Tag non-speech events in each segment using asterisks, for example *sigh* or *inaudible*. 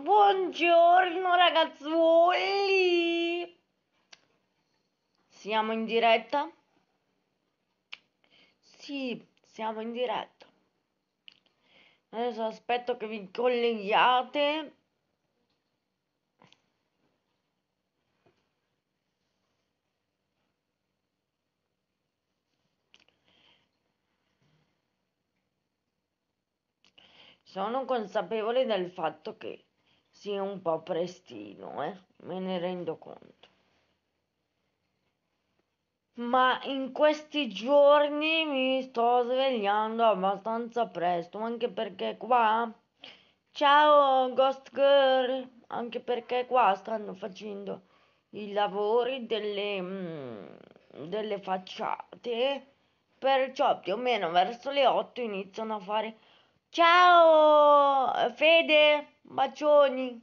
Buongiorno ragazzuoli! Siamo in diretta? Sì, siamo in diretta. Adesso aspetto che vi colleghiate. Sono consapevole del fatto che sia un po' prestino, eh? me ne rendo conto. Ma in questi giorni mi sto svegliando abbastanza presto, anche perché qua... Ciao Ghost Girl, anche perché qua stanno facendo i lavori delle, mh, mm, delle facciate, perciò più o meno verso le 8 iniziano a fare Ciao Fede, bacioni.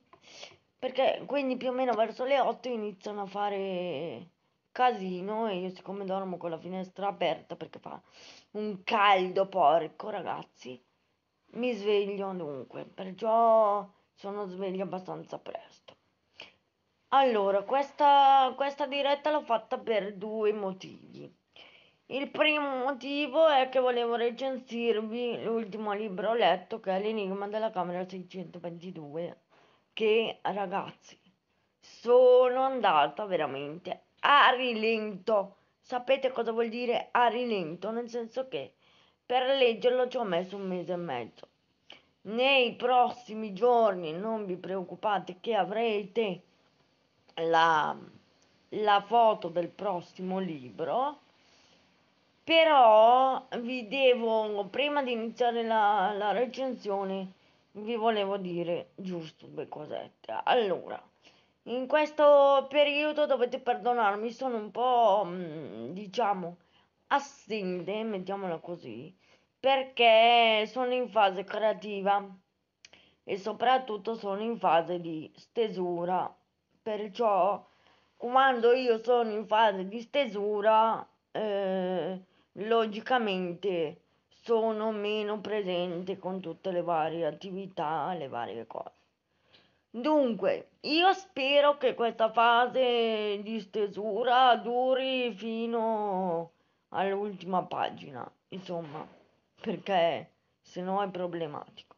Perché quindi più o meno verso le 8 iniziano a fare casino e io siccome dormo con la finestra aperta perché fa un caldo porco, ragazzi, mi sveglio dunque, perciò sono sveglio abbastanza presto. Allora, questa, questa diretta l'ho fatta per due motivi. Il primo motivo è che volevo recensirvi l'ultimo libro letto che è L'enigma della Camera 622 che ragazzi sono andata veramente a rilento. Sapete cosa vuol dire a rilento? Nel senso che per leggerlo ci ho messo un mese e mezzo. Nei prossimi giorni non vi preoccupate che avrete la, la foto del prossimo libro però vi devo, prima di iniziare la, la recensione, vi volevo dire giusto due cosette. Allora, in questo periodo dovete perdonarmi, sono un po', mm, diciamo, assente, mettiamola così, perché sono in fase creativa e soprattutto sono in fase di stesura. Perciò, quando io sono in fase di stesura, eh, logicamente sono meno presente con tutte le varie attività, le varie cose. Dunque, io spero che questa fase di stesura duri fino all'ultima pagina, insomma, perché se no è problematico.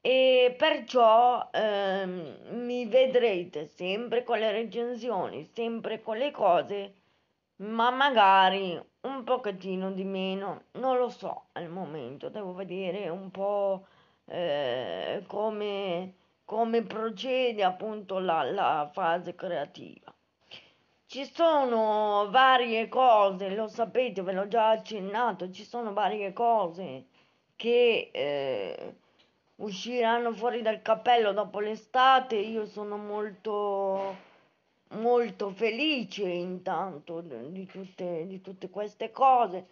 E perciò ehm, mi vedrete sempre con le recensioni, sempre con le cose, ma magari un pochettino di meno, non lo so al momento, devo vedere un po' eh, come, come procede appunto la, la fase creativa. Ci sono varie cose, lo sapete, ve l'ho già accennato, ci sono varie cose che eh, usciranno fuori dal cappello dopo l'estate, io sono molto molto felice intanto di tutte, di tutte queste cose.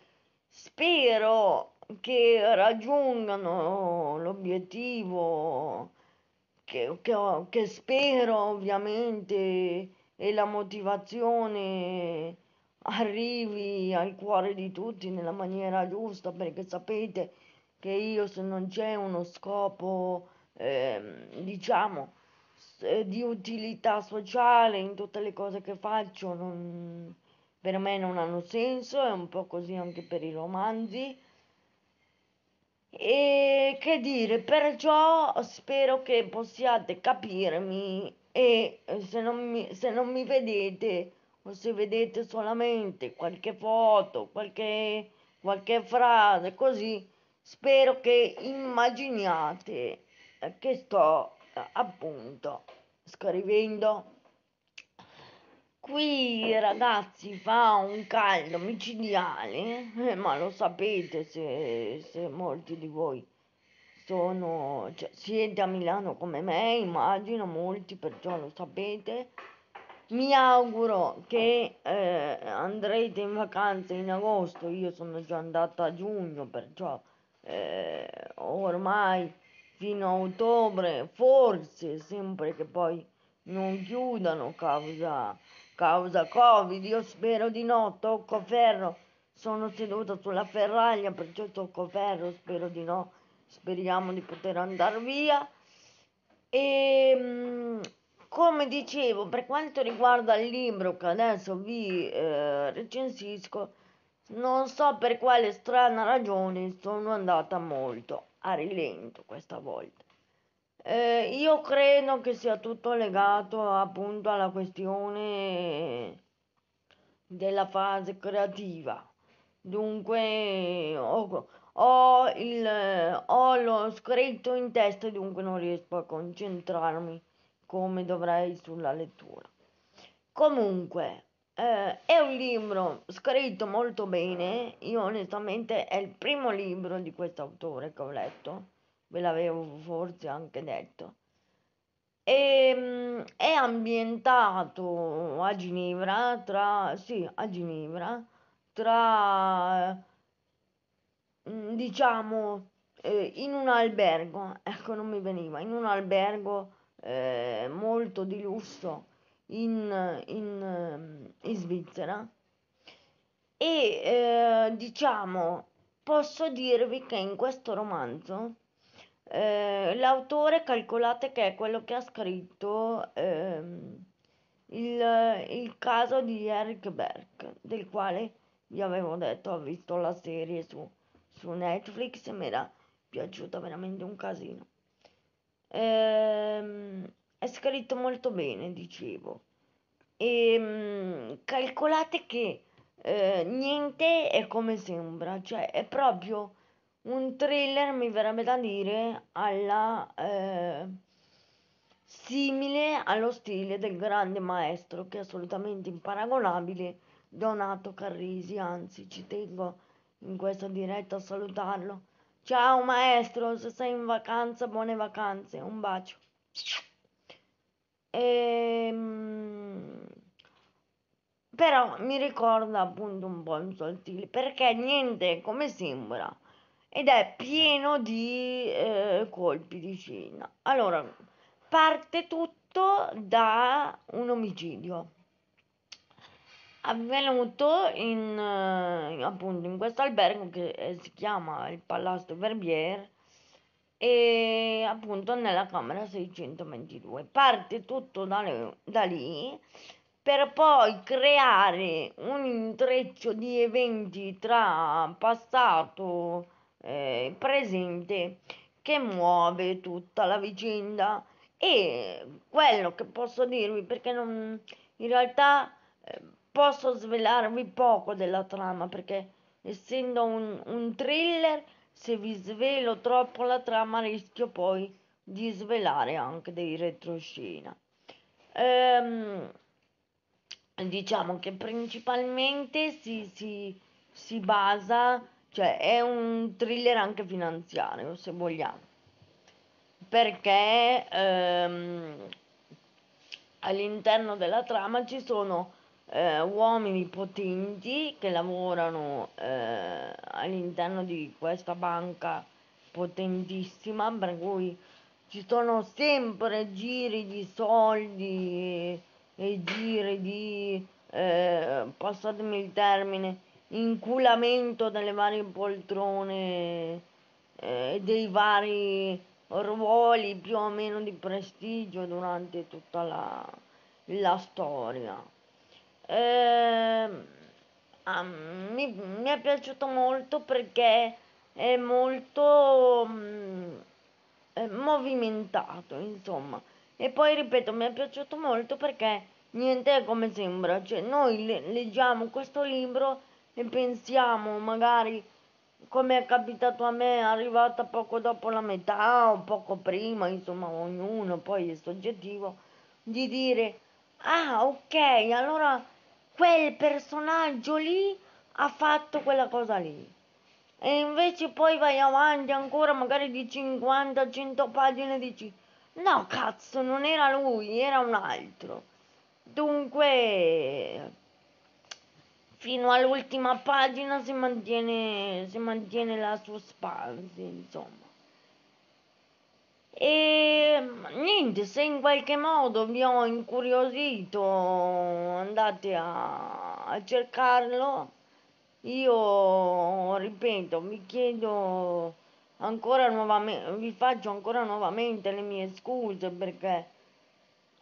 Spero che raggiungano l'obiettivo che, che, che spero ovviamente e la motivazione arrivi al cuore di tutti nella maniera giusta perché sapete che io se non c'è uno scopo eh, diciamo eh, di utilità sociale in tutte le cose che faccio non, per me non hanno senso, è un po' così anche per i romanzi. E che dire, perciò spero che possiate capirmi e eh, se non mi, se non mi vedete o se vedete solamente qualche foto, qualche, qualche frase, così, spero che immaginiate che sto appunto scrivendo qui ragazzi fa un caldo micidiale eh, ma lo sapete se, se, molti di voi sono cioè, siete a Milano come me immagino molti perciò lo sapete mi auguro che eh, andrete in vacanza in agosto io sono già andata a giugno perciò eh, ormai fino a ottobre, forse, sempre che poi non chiudano causa, causa Covid. Io spero di no, tocco ferro, sono seduta sulla ferraglia, perciò tocco ferro, spero di no, speriamo di poter andare via. E ehm, come dicevo, per quanto riguarda il libro che adesso vi eh, recensisco, non so per quale strana ragione sono andata molto a rilento questa volta. Eh, io credo che sia tutto legato appunto alla questione della fase creativa. Dunque ho, ho, il, ho lo scritto in testa dunque non riesco a concentrarmi come dovrei sulla lettura. Comunque, eh, è un libro scritto molto bene, io onestamente è il primo libro di questo autore che ho letto, ve l'avevo forse anche detto. E, ehm, mh, è ambientato a Ginevra, tra, sì, a Ginevra, tra, mm, diciamo, eh, in un albergo, ecco non mi veniva, in un albergo eh, molto di lusso, in, in in Svizzera e eh, diciamo posso dirvi che in questo romanzo eh, l'autore calcolate che è quello che ha scritto ehm, il, il, caso di Eric Berg del quale vi avevo detto ho visto la serie su, su Netflix e mi era piaciuta veramente un casino ehm, è scritto molto bene dicevo e ehm, calcolate che eh, niente è come sembra, cioè è proprio un thriller, mi verrebbe da dire, alla, eh, simile allo stile del grande maestro, che è assolutamente imparagonabile, Donato Carrisi, anzi ci tengo in questa diretta a salutarlo. Ciao maestro, se sei in vacanza, buone vacanze, un bacio. Ehm, però mi ricorda appunto un po' in Soltili perché niente come sembra ed è pieno di eh, colpi di scena. Allora, parte tutto da un omicidio avvenuto in, eh, appunto in questo albergo che eh, si chiama il Palazzo Verbier e appunto nella camera 622. Parte tutto da, le, da lì per poi creare un intreccio di eventi tra passato eh, e presente che muove tutta la vicenda. E quello che posso dirvi, perché non, in realtà eh, posso svelarvi poco della trama, perché essendo un, un thriller se vi svelo troppo la trama rischio poi di svelare anche dei retroscena. Ehm, diciamo che principalmente si, si, si basa, cioè è un thriller anche finanziario se vogliamo, perché ehm, all'interno della trama ci sono eh, uomini potenti che lavorano eh, all'interno di questa banca potentissima per cui ci sono sempre giri di soldi e giri di eh, passatemi il termine inculamento delle varie poltrone eh, dei vari ruoli più o meno di prestigio durante tutta la, la storia eh, mi, mi, è piaciuto molto perché è molto mh, mm, è movimentato, insomma. E poi ripeto, mi è piaciuto molto perché niente è come sembra, cioè noi le, leggiamo questo libro e pensiamo magari come è capitato a me, è arrivata poco dopo la metà o poco prima, insomma, ognuno poi è soggettivo, di dire, ah ok, allora quel personaggio lì ha fatto quella cosa lì. E invece poi vai avanti ancora magari di 50-100 pagine e dici no cazzo non era lui, era un altro. Dunque fino all'ultima pagina si mantiene, si mantiene la suspense insomma. E niente, se in qualche modo vi ho incuriosito, andate a, a cercarlo. Io ripeto, vi chiedo ancora nuovamente, vi faccio ancora nuovamente le mie scuse perché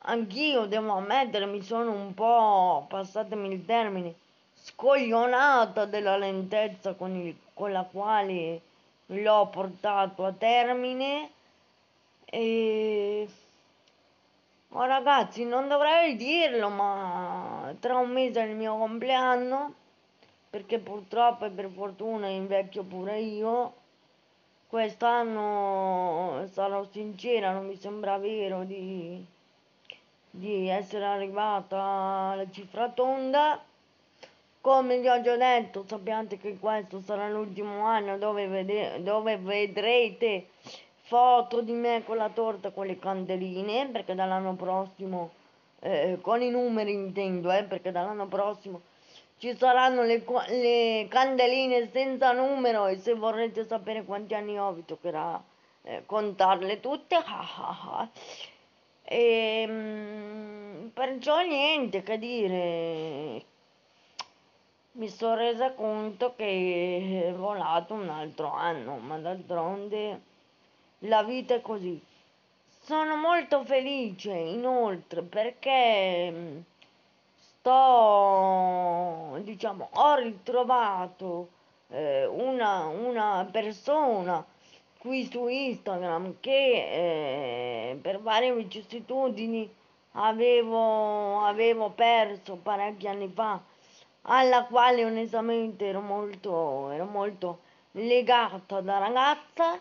anch'io devo ammettere mi sono un po', passatemi il termine, scoglionata della lentezza con, il, con la quale l'ho portato a termine e... Oh, ragazzi, non dovrei dirlo, ma tra un mese è il mio compleanno, perché purtroppo e per fortuna invecchio pure io. Quest'anno, sarò sincera, non mi sembra vero di, di essere arrivata alla cifra tonda. Come vi ho già detto, sappiate che questo sarà l'ultimo anno dove, vede- dove vedrete foto di me con la torta, con le candeline, perché dall'anno prossimo, eh, con i numeri intendo, eh, perché dall'anno prossimo ci saranno le, le, candeline senza numero e se vorrete sapere quanti anni ho vi toccherà eh, contarle tutte. *laughs* e, ehm, perciò niente che dire mi sono resa conto che è volato un altro anno, ma d'altronde la vita è così. Sono molto felice inoltre perché mm, sto, diciamo, ho ritrovato eh, una, una, persona qui su Instagram che eh, per varie vicissitudini avevo, avevo perso parecchi anni fa, alla quale onestamente ero molto, ero molto legata da ragazza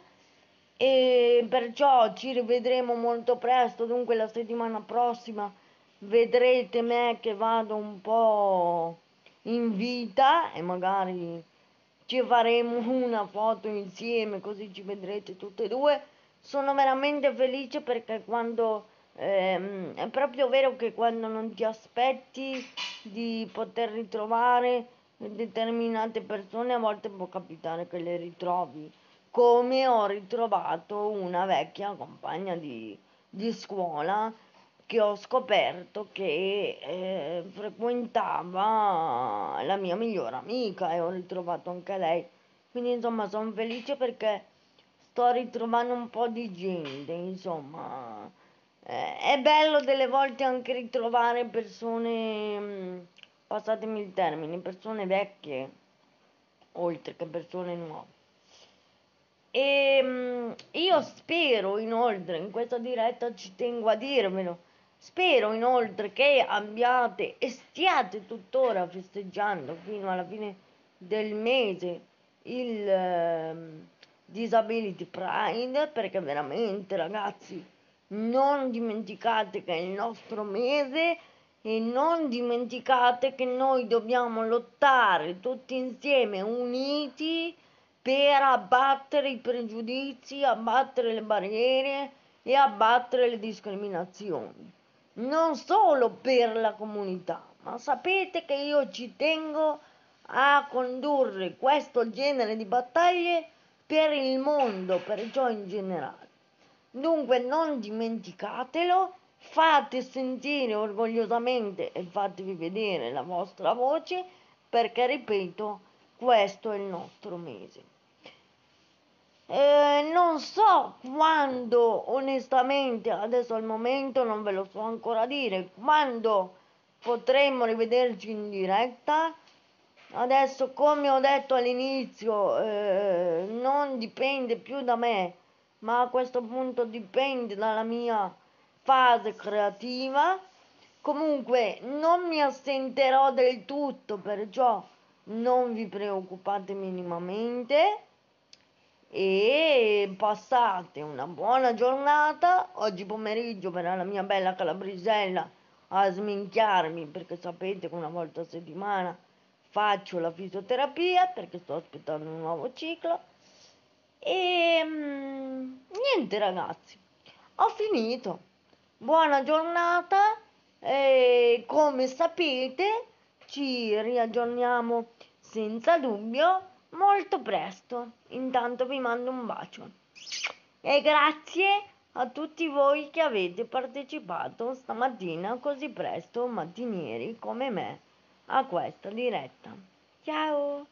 e perciò ci rivedremo molto presto, dunque la settimana prossima vedrete me che vado un po' in vita e magari ci faremo una foto insieme così ci vedrete tutte e due. Sono veramente felice perché quando ehm, è proprio vero che quando non ti aspetti di poter ritrovare determinate persone a volte può capitare che le ritrovi come ho ritrovato una vecchia compagna di, di scuola che ho scoperto che eh, frequentava la mia migliore amica e ho ritrovato anche lei. Quindi insomma sono felice perché sto ritrovando un po' di gente, insomma. Eh, è bello delle volte anche ritrovare persone, mm, passatemi il termine, persone vecchie, oltre che persone nuove. E mm, io spero inoltre, in questa diretta ci tengo a dirvelo, spero inoltre che abbiate e stiate tuttora festeggiando fino alla fine del mese il eh, Disability Pride perché veramente ragazzi non dimenticate che è il nostro mese e non dimenticate che noi dobbiamo lottare tutti insieme uniti per abbattere i pregiudizi, abbattere le barriere e abbattere le discriminazioni. Non solo per la comunità, ma sapete che io ci tengo a condurre questo genere di battaglie per il mondo, perciò in generale. Dunque non dimenticatelo, fate sentire orgogliosamente e fatevi vedere la vostra voce perché, ripeto, questo è il nostro mese. Eh, non so quando, onestamente, adesso al momento non ve lo so ancora dire, quando potremmo rivederci in diretta. Adesso, come ho detto all'inizio, eh, non dipende più da me, ma a questo punto dipende dalla mia fase creativa. Comunque, non mi assenterò del tutto, perciò non vi preoccupate minimamente e passate una buona giornata. Oggi pomeriggio verrà la mia bella calabrisella a sminchiarmi perché sapete che una volta a settimana faccio la fisioterapia perché sto aspettando un nuovo ciclo. E ehm, niente ragazzi, ho finito. Buona giornata e come sapete ci riaggiorniamo senza dubbio molto presto. Intanto vi mando un bacio. E grazie a tutti voi che avete partecipato stamattina così presto, mattinieri come me, a questa diretta. Ciao!